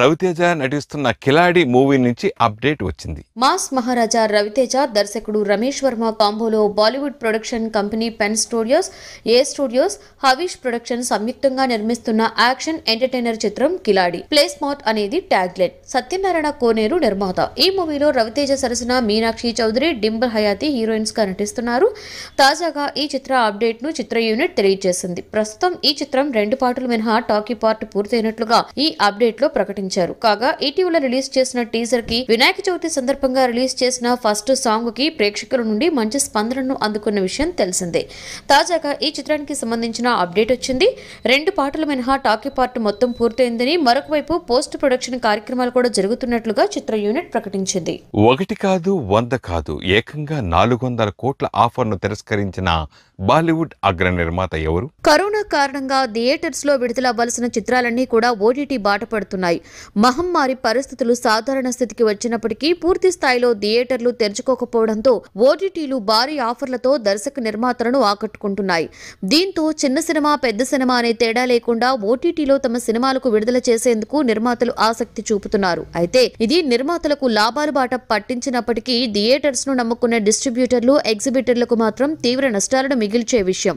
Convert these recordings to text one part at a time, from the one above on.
రవితేజ నటిస్తున్న కిలాడి మూవీ నుంచి అప్డేట్ వచ్చింది మాస్ మహారాజా రవితేజ దర్శకుడు రమేష్ వర్మ కాంబోలో Bollywood production company pen studios A studios Havish production సంయుక్తంగా నిర్మిస్తున్న యాక్షన్ ఎంటర్టైనర్ చిత్రం కిలాడి ప్లే స్మార్ట్ అనేది ట్యాగ్లైన్ సత్యనారాయణ కోనేరు నిర్మాత ఈ మూవీలో రవితేజ సరసన మీనాక్షి చౌదరి డింబల్ హయాతి హీరోయిన్స్ గా నటిస్తున్నారు తాజాగా ఈ చిత్ర అప్డేట్ ను చిత్ర యూనిట్ తెలియజేసింది ప్రస్తుతం ఈ చిత్రం రెండు పాటలు మినహా టాకీ పార్ట్ పూర్తయినట్లుగా ఈ అప్డేట్ లో ప్రకటించారు ప్రకటించారు కాగా ఇటీవల రిలీజ్ చేసిన టీజర్ కి వినాయక చవితి సందర్భంగా రిలీజ్ చేసిన ఫస్ట్ సాంగ్ కి ప్రేక్షకుల నుండి మంచి స్పందనను అందుకున్న విషయం తెలిసిందే తాజాగా ఈ చిత్రానికి సంబంధించిన అప్డేట్ వచ్చింది రెండు పాటలు మినహా టాకీ పార్ట్ మొత్తం పూర్తయిందని మరొక వైపు పోస్ట్ ప్రొడక్షన్ కార్యక్రమాలు కూడా జరుగుతున్నట్లుగా చిత్ర యూనిట్ ప్రకటించింది ఒకటి కాదు వంద కాదు ఏకంగా నాలుగు వందల కోట్ల ఆఫర్ ను తిరస్కరించిన బాలీవుడ్ అగ్ర నిర్మాత ఎవరు కరోనా కారణంగా థియేటర్స్ లో విడుదలవ్వాల్సిన చిత్రాలన్నీ కూడా ఓటీటీ బాట పడుతున్నాయి మహమ్మారి పరిస్థితులు సాధారణ స్థితికి వచ్చినప్పటికీ పూర్తి స్థాయిలో థియేటర్లు తెరుచుకోకపోవడంతో ఓటీటీలు భారీ ఆఫర్లతో దర్శక నిర్మాతలను ఆకట్టుకుంటున్నాయి దీంతో చిన్న సినిమా పెద్ద సినిమా అనే తేడా లేకుండా ఓటీటీలో తమ సినిమాలకు విడుదల చేసేందుకు నిర్మాతలు ఆసక్తి చూపుతున్నారు అయితే ఇది నిర్మాతలకు లాభాలు బాట పట్టించినప్పటికీ థియేటర్స్ ను నమ్ముకున్న డిస్ట్రిబ్యూటర్లు ఎగ్జిబిటర్లకు మాత్రం తీవ్ర నష్టాలను మిగిల్చే విషయం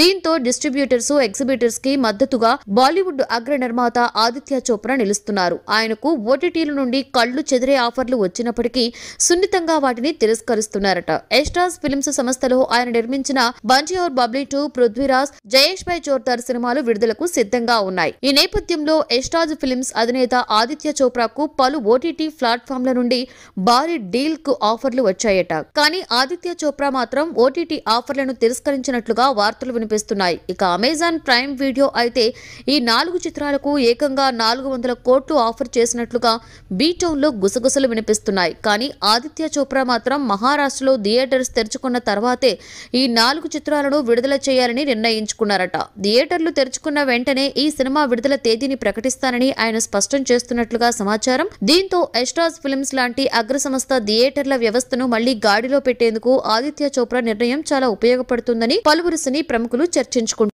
దీంతో డిస్ట్రిబ్యూటర్స్ ఎగ్జిబిటర్స్ కి మద్దతుగా బాలీవుడ్ అగ్ర నిర్మాత ఆదిత్య చోప్రా నిలుస్తారు నిలుస్తున్నారు ఆయనకు ఓటీటీల నుండి కళ్ళు చెదిరే ఆఫర్లు వచ్చినప్పటికీ సున్నితంగా వాటిని తిరస్కరిస్తున్నారట ఎస్టాస్ ఫిల్మ్స్ సంస్థలో ఆయన నిర్మించిన బంజీ ఓర్ బబ్లీ టూ పృథ్వీరాజ్ జయేష్ భాయ్ చోర్దార్ సినిమాలు విడుదలకు సిద్ధంగా ఉన్నాయి ఈ నేపథ్యంలో ఎస్టాజ్ ఫిల్మ్స్ అధినేత ఆదిత్య చోప్రాకు పలు ఓటీటీ ప్లాట్ఫామ్ల నుండి భారీ డీల్ కు ఆఫర్లు వచ్చాయట కానీ ఆదిత్య చోప్రా మాత్రం ఓటీటీ ఆఫర్లను తిరస్కరించినట్లుగా వార్తలు వినిపిస్తున్నాయి ఇక అమెజాన్ ప్రైమ్ వీడియో అయితే ఈ నాలుగు చిత్రాలకు ఏకంగా నాలుగు వందల కోట్లు ఆఫర్ చేసినట్లుగా లో గుసగుసలు వినిపిస్తున్నాయి కానీ ఆదిత్య చోప్రా మాత్రం మహారాష్ట్రలో థియేటర్స్ తెరుచుకున్న తర్వాతే ఈ నాలుగు చిత్రాలను విడుదల చేయాలని నిర్ణయించుకున్నారట థియేటర్లు తెరుచుకున్న వెంటనే ఈ సినిమా విడుదల తేదీని ప్రకటిస్తానని ఆయన స్పష్టం చేస్తున్నట్లుగా సమాచారం దీంతో ఎస్ట్రాస్ ఫిల్మ్స్ లాంటి అగ్రసంస్థ థియేటర్ల వ్యవస్థను మళ్లీ గాడిలో పెట్టేందుకు ఆదిత్య చోప్రా నిర్ణయం చాలా ఉపయోగపడుతుందని పలువురు సినీ ప్రముఖులు చర్చించుకుంటారు